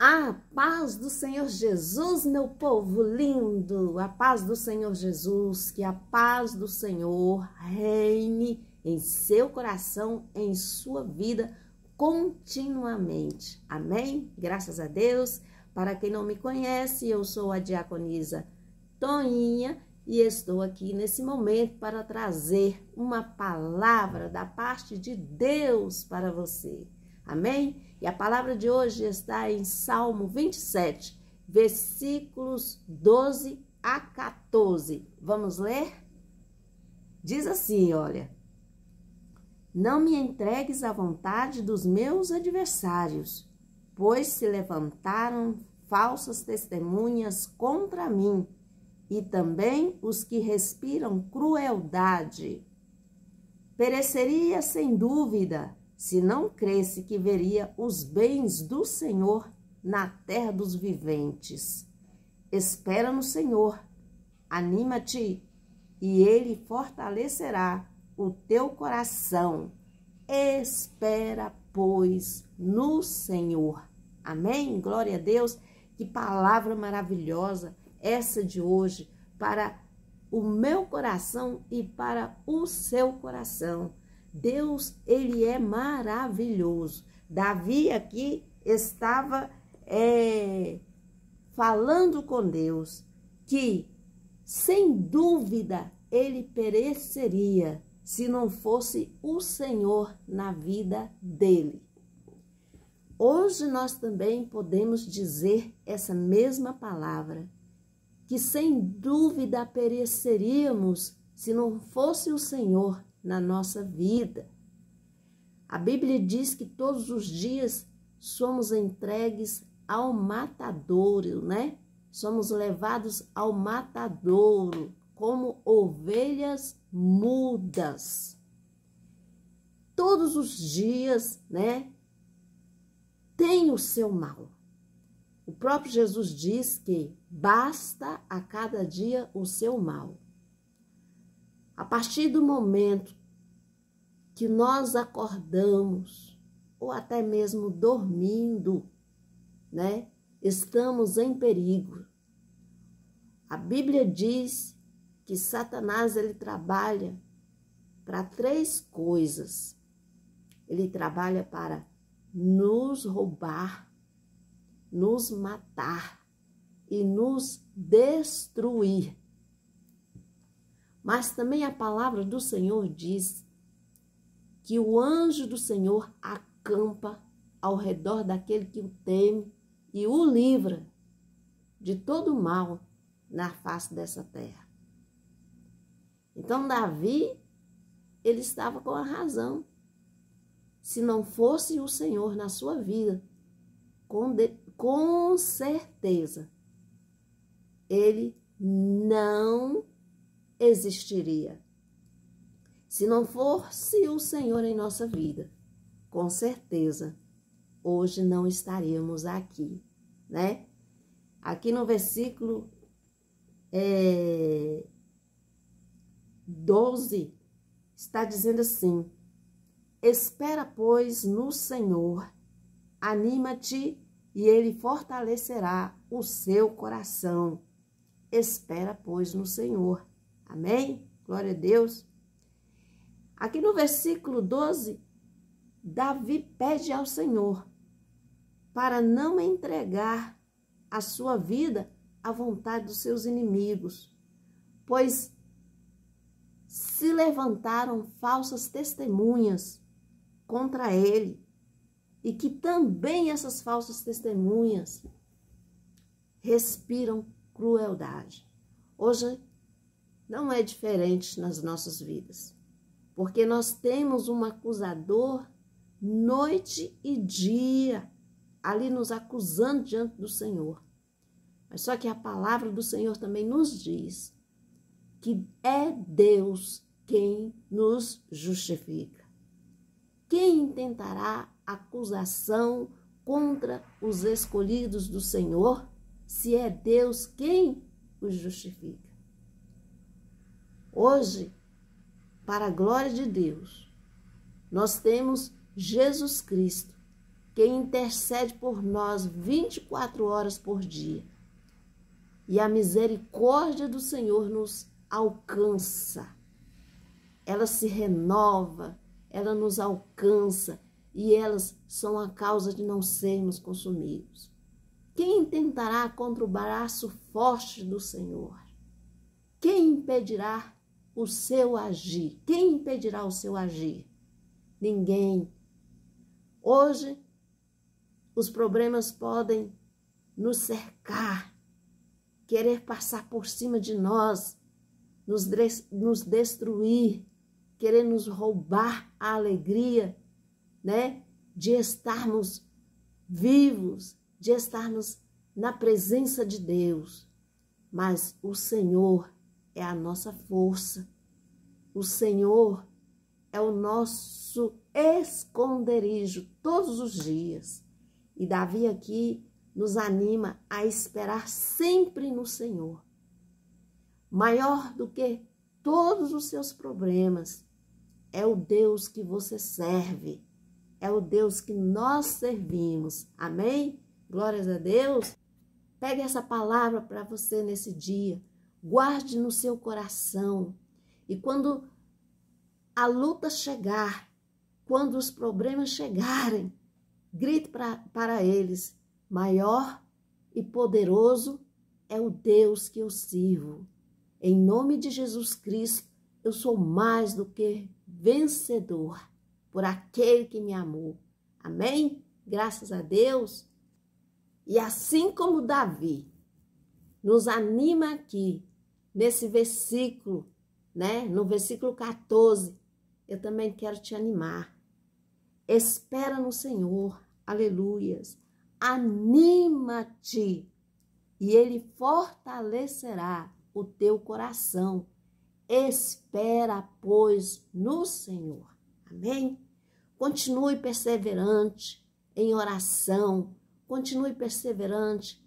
A paz do Senhor Jesus, meu povo lindo, a paz do Senhor Jesus, que a paz do Senhor reine em seu coração, em sua vida, continuamente. Amém? Graças a Deus. Para quem não me conhece, eu sou a diaconisa Toninha e estou aqui nesse momento para trazer uma palavra da parte de Deus para você. Amém? E a palavra de hoje está em Salmo 27, versículos 12 a 14. Vamos ler? Diz assim, olha: Não me entregues à vontade dos meus adversários, pois se levantaram falsas testemunhas contra mim, e também os que respiram crueldade. Pereceria sem dúvida se não cresse que veria os bens do Senhor na terra dos viventes. Espera no Senhor, anima-te, e ele fortalecerá o teu coração. Espera, pois, no Senhor. Amém? Glória a Deus. Que palavra maravilhosa essa de hoje para o meu coração e para o seu coração. Deus, ele é maravilhoso. Davi aqui estava é, falando com Deus que, sem dúvida, ele pereceria se não fosse o Senhor na vida dele. Hoje nós também podemos dizer essa mesma palavra, que sem dúvida pereceríamos se não fosse o Senhor na nossa vida. A Bíblia diz que todos os dias somos entregues ao matadouro, né? Somos levados ao matadouro como ovelhas mudas. Todos os dias, né? Tem o seu mal. O próprio Jesus diz que basta a cada dia o seu mal. A partir do momento que nós acordamos, ou até mesmo dormindo, né? Estamos em perigo. A Bíblia diz que Satanás ele trabalha para três coisas. Ele trabalha para nos roubar, nos matar e nos destruir. Mas também a palavra do Senhor diz que o anjo do Senhor acampa ao redor daquele que o teme e o livra de todo mal na face dessa terra. Então Davi, ele estava com a razão. Se não fosse o Senhor na sua vida, com, de, com certeza, ele não existiria. Se não fosse o Senhor em nossa vida, com certeza hoje não estaríamos aqui, né? Aqui no versículo é, 12 está dizendo assim: Espera, pois, no Senhor, anima-te e ele fortalecerá o seu coração. Espera, pois, no Senhor. Amém? Glória a Deus. Aqui no versículo 12, Davi pede ao Senhor para não entregar a sua vida à vontade dos seus inimigos, pois se levantaram falsas testemunhas contra ele, e que também essas falsas testemunhas respiram crueldade. Hoje não é diferente nas nossas vidas, porque nós temos um acusador noite e dia ali nos acusando diante do Senhor. Mas só que a palavra do Senhor também nos diz que é Deus quem nos justifica. Quem intentará acusação contra os escolhidos do Senhor, se é Deus quem os justifica? Hoje, para a glória de Deus, nós temos Jesus Cristo, que intercede por nós 24 horas por dia. E a misericórdia do Senhor nos alcança. Ela se renova, ela nos alcança e elas são a causa de não sermos consumidos. Quem tentará contra o braço forte do Senhor? Quem impedirá o seu agir. Quem impedirá o seu agir? Ninguém. Hoje, os problemas podem nos cercar, querer passar por cima de nós, nos, nos destruir, querer nos roubar a alegria, né? De estarmos vivos, de estarmos na presença de Deus. Mas o Senhor é a nossa força. O Senhor é o nosso esconderijo todos os dias. E Davi aqui nos anima a esperar sempre no Senhor. Maior do que todos os seus problemas é o Deus que você serve, é o Deus que nós servimos. Amém? Glórias a Deus. Pegue essa palavra para você nesse dia guarde no seu coração. E quando a luta chegar, quando os problemas chegarem, grite pra, para eles: maior e poderoso é o Deus que eu sirvo. Em nome de Jesus Cristo, eu sou mais do que vencedor por aquele que me amou. Amém? Graças a Deus. E assim como Davi nos anima aqui nesse versículo, né? No versículo 14, eu também quero te animar. Espera no Senhor, aleluias. Anima-te e Ele fortalecerá o teu coração. Espera, pois, no Senhor. Amém? Continue perseverante em oração, continue perseverante,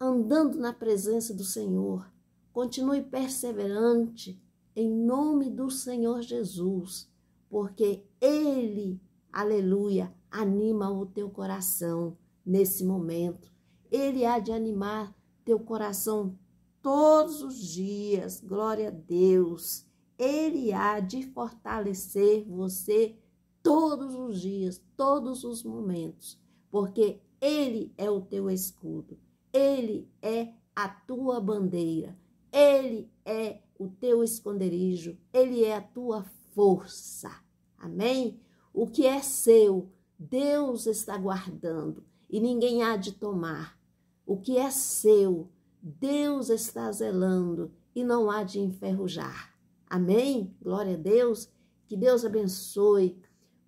andando na presença do Senhor, Continue perseverante em nome do Senhor Jesus, porque Ele, aleluia, anima o teu coração nesse momento. Ele há de animar teu coração todos os dias, glória a Deus. Ele há de fortalecer você todos os dias, todos os momentos, porque Ele é o teu escudo, Ele é a tua bandeira. Ele é o teu esconderijo, ele é a tua força. Amém? O que é seu, Deus está guardando e ninguém há de tomar. O que é seu, Deus está zelando e não há de enferrujar. Amém? Glória a Deus. Que Deus abençoe.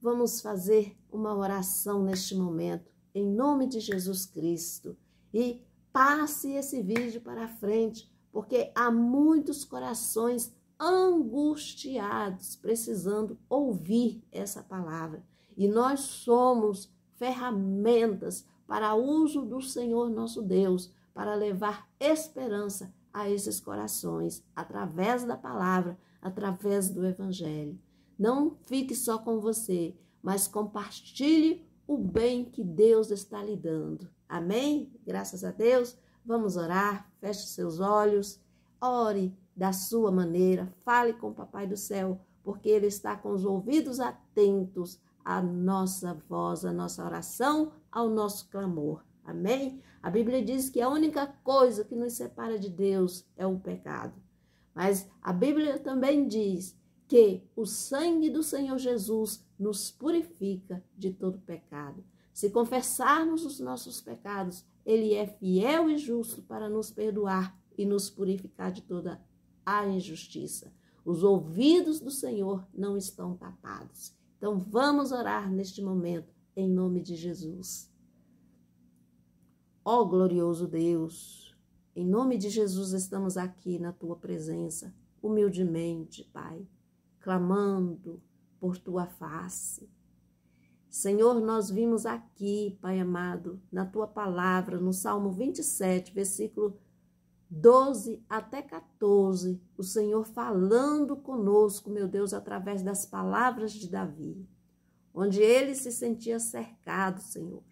Vamos fazer uma oração neste momento, em nome de Jesus Cristo. E passe esse vídeo para frente porque há muitos corações angustiados precisando ouvir essa palavra. E nós somos ferramentas para uso do Senhor nosso Deus, para levar esperança a esses corações através da palavra, através do evangelho. Não fique só com você, mas compartilhe o bem que Deus está lhe dando. Amém? Graças a Deus. Vamos orar, feche seus olhos, ore da sua maneira, fale com o Papai do Céu, porque Ele está com os ouvidos atentos à nossa voz, à nossa oração, ao nosso clamor. Amém? A Bíblia diz que a única coisa que nos separa de Deus é o pecado. Mas a Bíblia também diz que o sangue do Senhor Jesus nos purifica de todo pecado. Se confessarmos os nossos pecados, ele é fiel e justo para nos perdoar e nos purificar de toda a injustiça. Os ouvidos do Senhor não estão tapados. Então vamos orar neste momento, em nome de Jesus. Ó oh, glorioso Deus, em nome de Jesus estamos aqui na tua presença, humildemente, Pai, clamando por tua face, Senhor, nós vimos aqui, Pai amado, na tua palavra, no Salmo 27, versículo 12 até 14, o Senhor falando conosco, meu Deus, através das palavras de Davi, onde ele se sentia cercado, Senhor,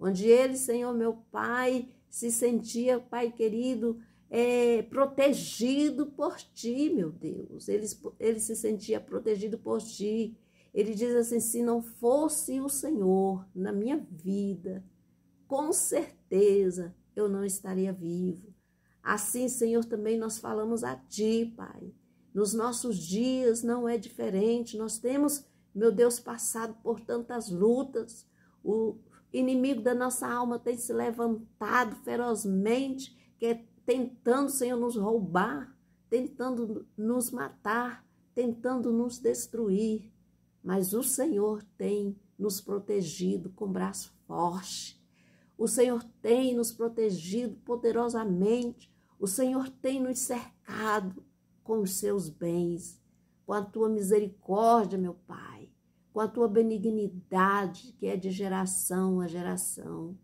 onde ele, Senhor, meu Pai, se sentia, Pai querido, é, protegido por ti, meu Deus, ele, ele se sentia protegido por ti ele diz assim: se não fosse o Senhor na minha vida, com certeza eu não estaria vivo. Assim, Senhor, também nós falamos a Ti, Pai. Nos nossos dias não é diferente. Nós temos, meu Deus, passado por tantas lutas. O inimigo da nossa alma tem se levantado ferozmente, é tentando, Senhor, nos roubar, tentando nos matar, tentando nos destruir mas o Senhor tem nos protegido com braço forte. O Senhor tem nos protegido poderosamente. O Senhor tem nos cercado com os seus bens, com a tua misericórdia, meu Pai, com a tua benignidade que é de geração a geração.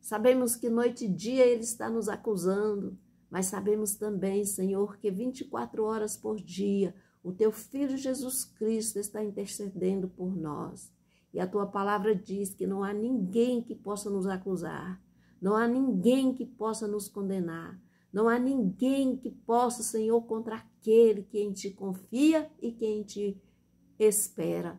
Sabemos que noite e dia Ele está nos acusando, mas sabemos também, Senhor, que 24 horas por dia o teu filho Jesus Cristo está intercedendo por nós. E a tua palavra diz que não há ninguém que possa nos acusar, não há ninguém que possa nos condenar, não há ninguém que possa, Senhor, contra aquele que em ti confia e que em ti espera.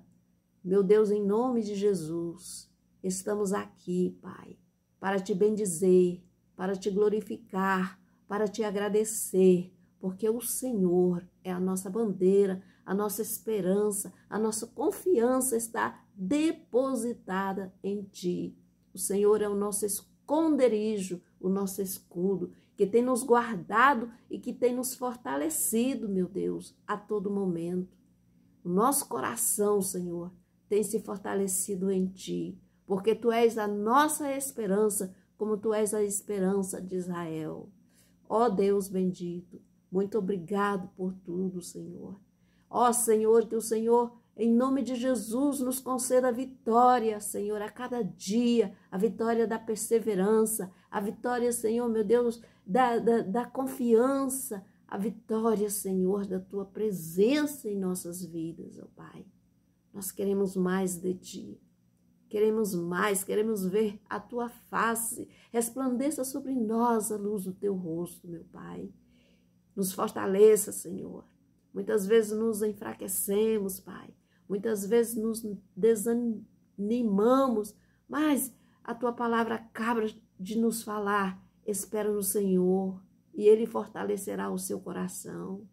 Meu Deus, em nome de Jesus, estamos aqui, Pai, para te bendizer, para te glorificar, para te agradecer, porque o Senhor é a nossa bandeira, a nossa esperança, a nossa confiança está depositada em Ti. O Senhor é o nosso esconderijo, o nosso escudo, que tem nos guardado e que tem nos fortalecido, meu Deus, a todo momento. O nosso coração, Senhor, tem se fortalecido em Ti, porque Tu és a nossa esperança, como Tu és a esperança de Israel. Ó Deus bendito, muito obrigado por tudo, Senhor. Ó Senhor, que o Senhor, em nome de Jesus, nos conceda vitória, Senhor, a cada dia, a vitória da perseverança, a vitória, Senhor, meu Deus, da, da, da confiança, a vitória, Senhor, da tua presença em nossas vidas, ó Pai. Nós queremos mais de ti. Queremos mais, queremos ver a tua face. Resplandeça sobre nós a luz do teu rosto, meu Pai. Nos fortaleça, Senhor. Muitas vezes nos enfraquecemos, Pai. Muitas vezes nos desanimamos, mas a tua palavra acaba de nos falar. Espera no Senhor e ele fortalecerá o seu coração.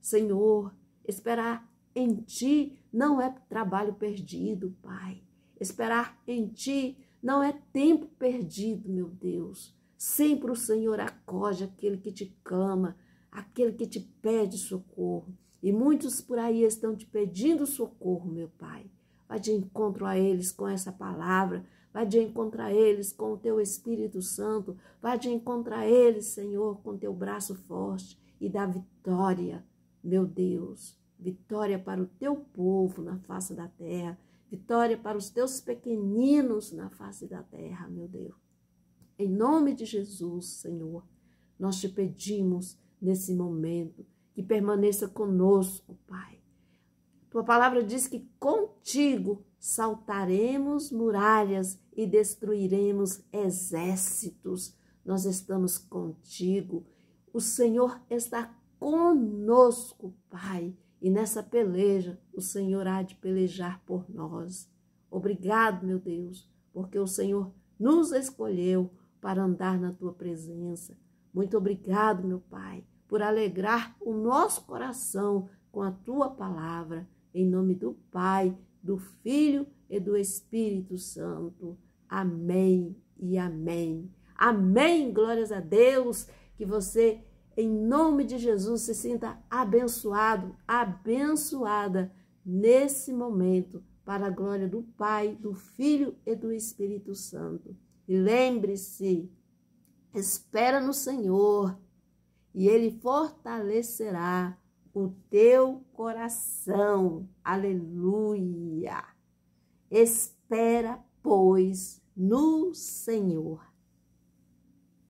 Senhor, esperar em ti não é trabalho perdido, Pai. Esperar em ti não é tempo perdido, meu Deus. Sempre o Senhor acode aquele que te clama, aquele que te pede socorro. E muitos por aí estão te pedindo socorro, meu Pai. Vai de encontro a eles com essa palavra, vai de encontro a eles com o teu Espírito Santo, vai de encontro a eles, Senhor, com teu braço forte e dá vitória, meu Deus. Vitória para o teu povo na face da terra, vitória para os teus pequeninos na face da terra, meu Deus. Em nome de Jesus, Senhor, nós te pedimos nesse momento, que permaneça conosco, Pai. Tua palavra diz que contigo saltaremos muralhas e destruiremos exércitos. Nós estamos contigo. O Senhor está conosco, Pai, e nessa peleja o Senhor há de pelejar por nós. Obrigado, meu Deus, porque o Senhor nos escolheu para andar na tua presença. Muito obrigado, meu Pai, por alegrar o nosso coração com a tua palavra, em nome do Pai, do Filho e do Espírito Santo. Amém e amém. Amém. Glórias a Deus. Que você, em nome de Jesus, se sinta abençoado, abençoada nesse momento, para a glória do Pai, do Filho e do Espírito Santo. E lembre-se, espera no Senhor e ele fortalecerá o teu coração. Aleluia! Espera, pois, no Senhor.